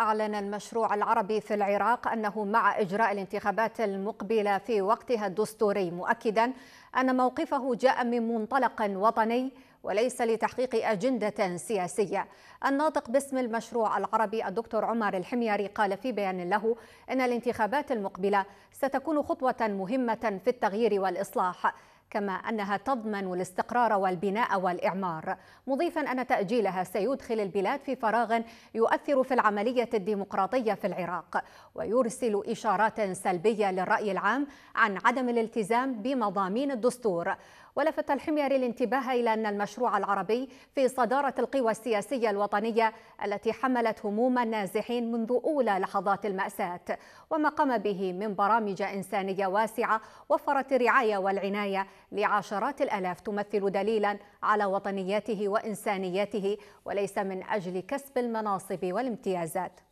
أعلن المشروع العربي في العراق أنه مع إجراء الانتخابات المقبلة في وقتها الدستوري مؤكدا أن موقفه جاء من منطلق وطني وليس لتحقيق أجندة سياسية الناطق باسم المشروع العربي الدكتور عمر الحميري قال في بيان له أن الانتخابات المقبلة ستكون خطوة مهمة في التغيير والإصلاح كما أنها تضمن الاستقرار والبناء والإعمار مضيفا أن تأجيلها سيدخل البلاد في فراغ يؤثر في العملية الديمقراطية في العراق ويرسل إشارات سلبية للرأي العام عن عدم الالتزام بمضامين الدستور ولفت الحميري الانتباه إلى أن المشروع العربي في صدارة القوى السياسية الوطنية التي حملت هموم النازحين منذ أولى لحظات المأساة وما قام به من برامج إنسانية واسعة وفرت الرعاية والعناية لعشرات الألاف تمثل دليلا على وطنيته وإنسانيته وليس من أجل كسب المناصب والامتيازات